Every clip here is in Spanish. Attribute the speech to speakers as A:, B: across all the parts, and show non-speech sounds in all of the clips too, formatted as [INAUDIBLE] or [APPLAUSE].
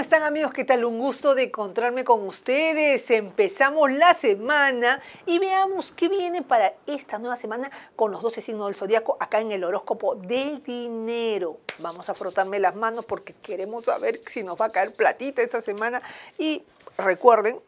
A: están amigos? ¿Qué tal? Un gusto de encontrarme con ustedes. Empezamos la semana y veamos qué viene para esta nueva semana con los 12 signos del zodiaco acá en el horóscopo del dinero. Vamos a frotarme las manos porque queremos saber si nos va a caer platita esta semana y recuerden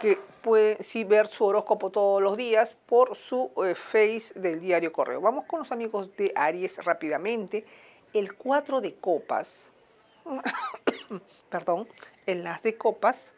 A: que pueden ver su horóscopo todos los días por su eh, face del diario correo. Vamos con los amigos de Aries rápidamente. El 4 de copas [COUGHS] perdón, en las de copas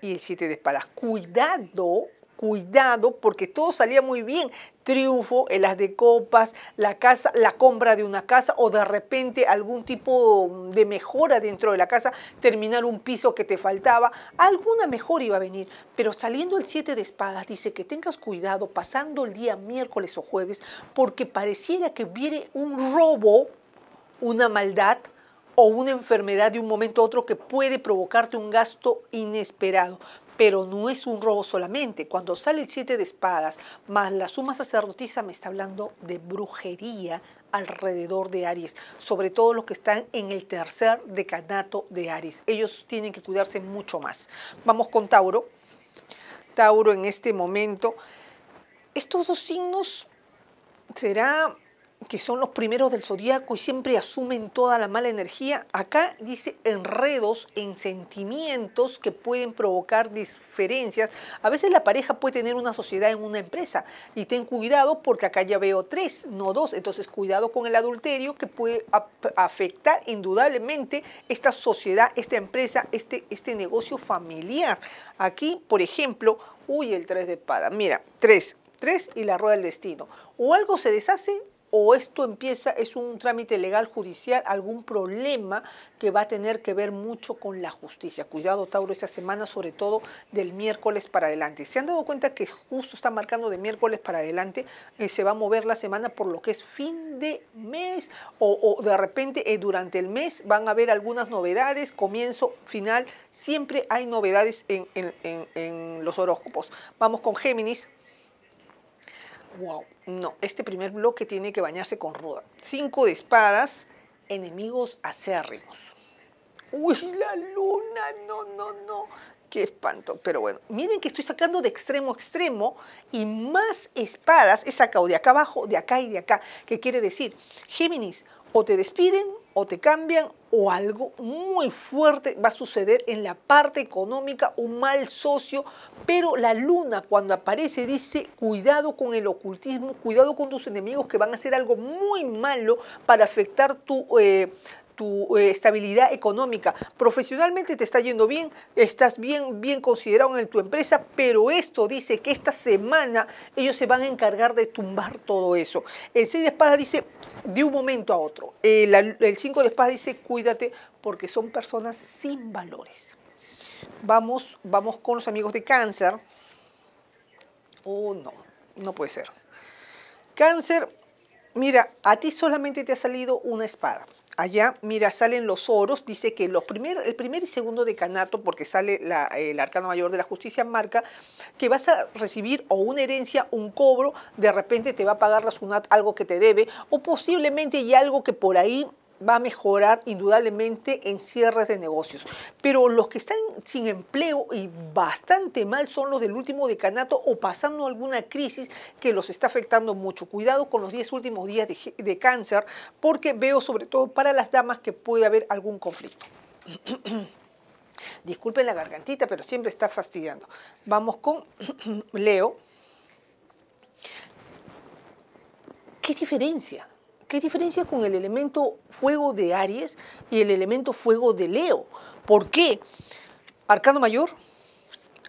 A: y el siete de espadas. Cuidado, cuidado, porque todo salía muy bien. Triunfo, en las de copas, la casa, la compra de una casa o de repente algún tipo de mejora dentro de la casa, terminar un piso que te faltaba, alguna mejora iba a venir. Pero saliendo el 7 de espadas, dice que tengas cuidado pasando el día miércoles o jueves, porque pareciera que viene un robo, una maldad, o una enfermedad de un momento a otro que puede provocarte un gasto inesperado. Pero no es un robo solamente. Cuando sale el siete de espadas, más la suma sacerdotisa, me está hablando de brujería alrededor de Aries, sobre todo los que están en el tercer decanato de Aries. Ellos tienen que cuidarse mucho más. Vamos con Tauro. Tauro en este momento. Estos dos signos será que son los primeros del zodiaco y siempre asumen toda la mala energía. Acá dice enredos en sentimientos que pueden provocar diferencias. A veces la pareja puede tener una sociedad en una empresa y ten cuidado porque acá ya veo tres, no dos. Entonces cuidado con el adulterio que puede afectar indudablemente esta sociedad, esta empresa, este, este negocio familiar. Aquí, por ejemplo, uy, el tres de espada. Mira, tres, tres y la rueda del destino. O algo se deshace o esto empieza, es un trámite legal judicial, algún problema que va a tener que ver mucho con la justicia. Cuidado, Tauro, esta semana, sobre todo del miércoles para adelante. ¿Se han dado cuenta que justo está marcando de miércoles para adelante? Eh, se va a mover la semana por lo que es fin de mes o, de repente eh, durante el mes van a haber algunas novedades, comienzo, final, siempre hay novedades en, en los horóscopos. Vamos con Géminis wow, no, este primer bloque tiene que bañarse con ruda. Cinco de espadas, enemigos acérrimos. Uy, la luna, no, no, no. Qué espanto. Pero bueno, miren que estoy sacando de extremo a extremo y más espadas he sacado de acá abajo, de acá y de acá. ¿Qué quiere decir? Géminis, o te despiden, o te cambian, o algo muy fuerte va a suceder en la parte económica, un mal socio, pero la luna cuando aparece dice cuidado con el ocultismo, cuidado con tus enemigos que van a hacer algo muy malo para afectar tu, eh, tu eh, estabilidad económica. Profesionalmente te está yendo bien, estás bien, bien considerado en tu empresa, pero esto dice que esta semana ellos se van a encargar de tumbar todo eso. El 6 de espada dice de un momento a otro. El, 5 de espada dice cuídate porque son personas sin valores. Vamos, vamos con los amigos de cáncer. Oh, no, no puede ser. Cáncer, mira, a ti solamente te ha salido una espada. Allá, mira, salen los oros, dice que los primer, el primer y segundo decanato, porque sale el arcano mayor de la justicia, marca que vas a recibir o una herencia, un cobro, de repente te va a pagar la SUNAT algo que te debe, o posiblemente y algo que por ahí va a mejorar indudablemente en cierres de negocios. Pero los que están sin empleo y bastante mal son los del último decanato o pasando alguna crisis que los está afectando mucho. Cuidado con los 10 últimos días de, cáncer porque veo sobre todo para las damas que puede haber algún conflicto. [CLEARS THROAT] Disculpen la gargantita, pero siempre está fastidiando. Vamos con [CLEARS THROAT] Leo. ¿Qué diferencia? ¿Qué diferencia con el elemento fuego de Aries y el elemento fuego de Leo? ¿Por qué? Arcano mayor,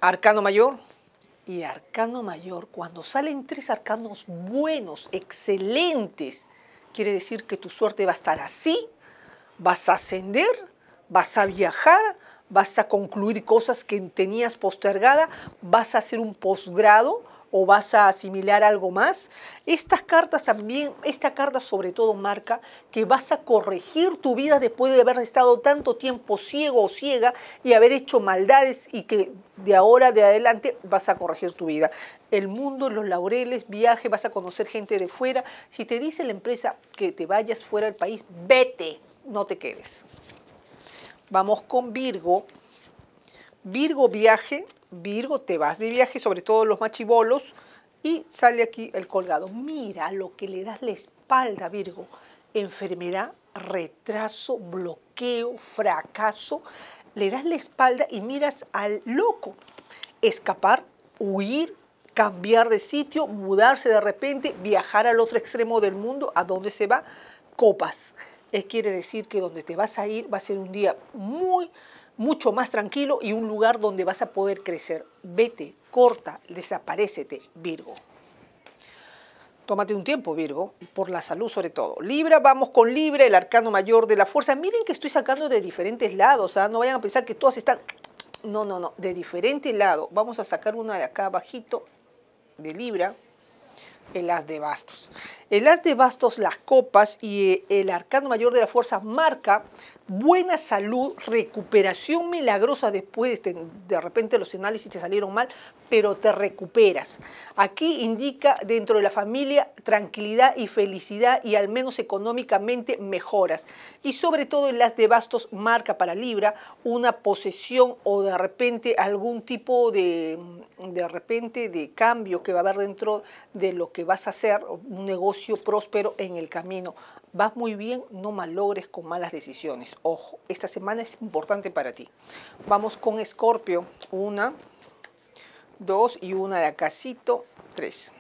A: arcano mayor y arcano mayor. Cuando salen tres arcanos buenos, excelentes, quiere decir que tu suerte va a estar así, vas a ascender, vas a viajar, vas a concluir cosas que tenías postergada, vas a hacer un posgrado, o vas a asimilar algo más. Estas cartas también, esta carta sobre todo marca que vas a corregir tu vida después de haber estado tanto tiempo ciego o ciega y haber hecho maldades y que de ahora de adelante vas a corregir tu vida. El mundo, los laureles, viaje, vas a conocer gente de fuera. Si te dice la empresa que te vayas fuera del país, vete, no te quedes. Vamos con Virgo. Virgo viaje, Virgo, te vas de viaje, sobre todo los machibolos, y sale aquí el colgado. Mira lo que le das la espalda, Virgo. Enfermedad, retraso, bloqueo, fracaso. Le das la espalda y miras al loco. Escapar, huir, cambiar de sitio, mudarse de repente, viajar al otro extremo del mundo, a dónde se va, copas. Es quiere decir que donde te vas a ir va a ser un día muy mucho más tranquilo y un lugar donde vas a poder crecer. Vete, corta, desaparecete, Virgo. Tómate un tiempo, Virgo, por la salud sobre todo. Libra, vamos con Libra, el arcano mayor de la fuerza. Miren que estoy sacando de diferentes lados, ¿ah? no vayan a pensar que todas están... No, no, no, de diferente lado. Vamos a sacar una de acá abajito, de Libra, el as de bastos. El as de bastos, las copas y eh, el arcano mayor de la fuerza marca buena salud, recuperación milagrosa después, este, de, repente los análisis te salieron mal, pero te recuperas. Aquí indica dentro de la familia tranquilidad y felicidad y al menos económicamente mejoras. Y sobre todo en las de bastos marca para Libra una posesión o de repente algún tipo de, de repente de cambio que va a haber dentro de lo que vas a hacer, un negocio próspero en el camino vas muy bien, no malogres con malas decisiones. Ojo, esta semana es importante para ti. Vamos con Escorpio, una, dos y una de acasito, tres.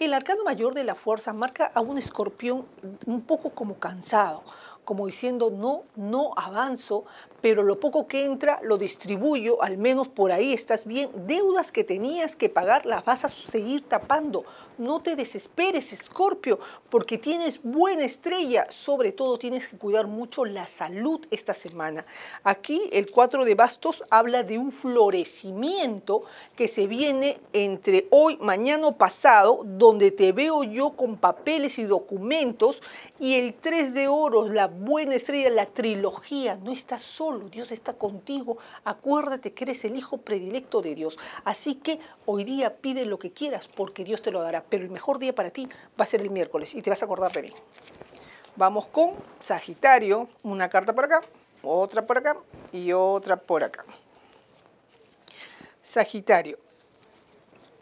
A: El arcano mayor de la fuerza marca a un escorpión un poco como cansado, como diciendo, no, no avanzo, pero lo poco que entra lo distribuyo, al menos por ahí estás bien. Deudas que tenías que pagar las vas a seguir tapando. No te desesperes, Escorpio, porque tienes buena estrella. Sobre todo tienes que cuidar mucho la salud esta semana. Aquí el 4 de bastos habla de un florecimiento que se viene entre hoy, mañana pasado, donde te veo yo con papeles y documentos. Y el 3 de oros, la buena estrella, la trilogía. No estás solo, Dios está contigo. Acuérdate que eres el hijo predilecto de Dios. Así que hoy día pide lo que quieras porque Dios te lo dará. Pero el mejor día para ti va a ser el miércoles y te vas a acordar de mí. Vamos con Sagitario. Una carta por acá, otra por acá y otra por acá. Sagitario.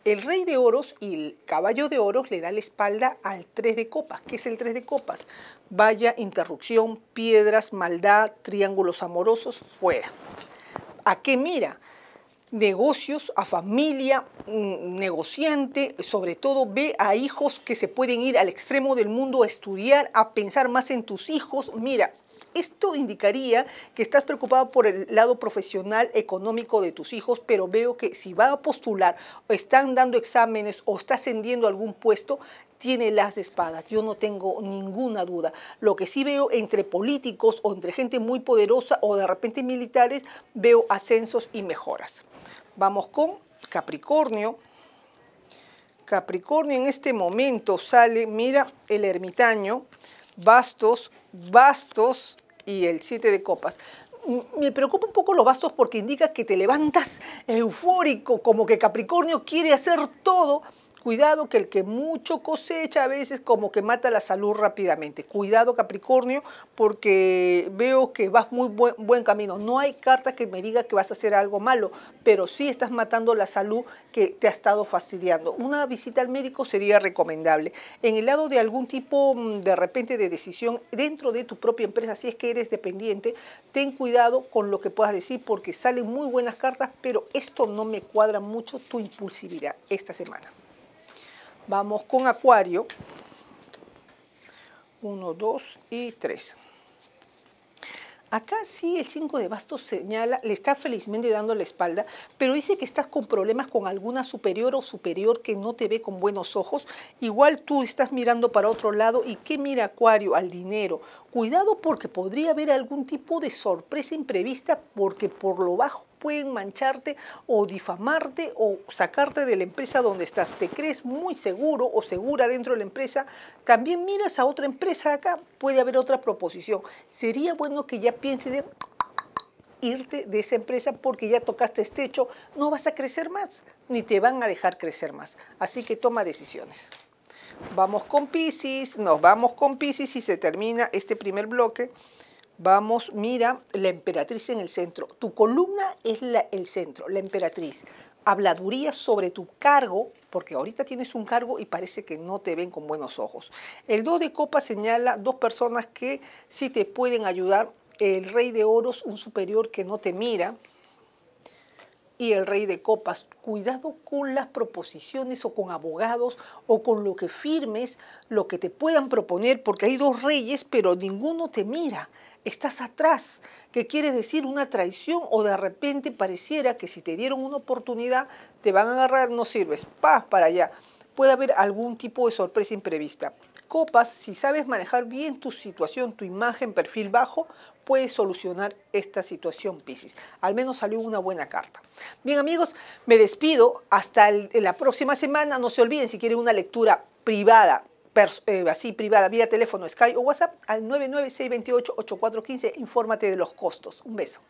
A: El rey de oros y el caballo de oros le da la espalda al tres de copas. ¿Qué es el tres de copas? Vaya, interrupción, piedras, maldad, triángulos amorosos, fuera. ¿A qué mira? negocios, a familia, mm, negociante, sobre todo ve a hijos que se pueden ir al extremo del mundo a estudiar, a pensar más en tus hijos. Mira, esto indicaría que estás preocupado por el lado profesional, económico de tus hijos, pero veo que si va a postular están dando exámenes o está ascendiendo a algún puesto, tiene las de espadas, yo no tengo ninguna duda. Lo que sí veo entre políticos o entre gente muy poderosa o de repente militares, veo ascensos y mejoras. Vamos con Capricornio. Capricornio en este momento sale, mira, el ermitaño, bastos, bastos, y el siete de copas. Me preocupa un poco los bastos porque indica que te levantas eufórico, como que Capricornio quiere hacer todo Cuidado que el que mucho cosecha a veces como que mata la salud rápidamente. Cuidado Capricornio porque veo que vas muy buen, camino. No hay carta que me diga que vas a hacer algo malo, pero sí estás matando la salud que te ha estado fastidiando. Una visita al médico sería recomendable. En el lado de algún tipo mm, de repente de decisión dentro de tu propia empresa, si es que eres dependiente, ten cuidado con lo que puedas decir porque salen muy buenas cartas, pero esto no me cuadra mucho tu impulsividad esta semana. Vamos con acuario. Uno, dos y tres. Acá sí el 5 de bastos señala, le está felizmente dando la espalda, pero dice que estás con problemas con alguna superior o superior que no te ve con buenos ojos. Igual tú estás mirando para otro lado y ¿qué mira Acuario? Al dinero. Cuidado porque podría haber algún tipo de sorpresa imprevista porque por lo bajo pueden mancharte o difamarte o sacarte de la empresa donde estás. Te crees muy seguro o segura dentro de la empresa. También miras a otra empresa acá, puede haber otra proposición. Sería bueno que ya pienses de irte de esa empresa porque ya tocaste este techo, no vas a crecer más, ni te van a dejar crecer más. Así que toma decisiones. Vamos con Pisces, nos vamos con Pisces y se termina este primer bloque. Vamos, mira, la emperatriz en el centro. Tu columna es el centro, la emperatriz. Habladuría sobre tu cargo, porque ahorita tienes un cargo y parece que no te ven con buenos ojos. El 2 de copas señala dos personas que sí te pueden ayudar. El rey de oros, un superior que no te mira, y el rey de copas. Cuidado con las proposiciones o con abogados o con lo que firmes, lo que te puedan proponer, porque hay dos reyes, pero ninguno te mira estás atrás, ¿Qué quiere decir una traición o de repente pareciera que si te dieron una oportunidad te van a agarrar, no sirves, paz para allá. Puede haber algún tipo de sorpresa imprevista. Copas, si sabes manejar bien tu situación, tu imagen, perfil bajo, puedes solucionar esta situación, Piscis. Al menos salió una buena carta. Bien, amigos, me despido. Hasta la próxima semana. No se olviden, si quieren una lectura privada eh, así privada, vía teléfono, Skype o WhatsApp al 996288415. Infórmate de los costos. Un beso.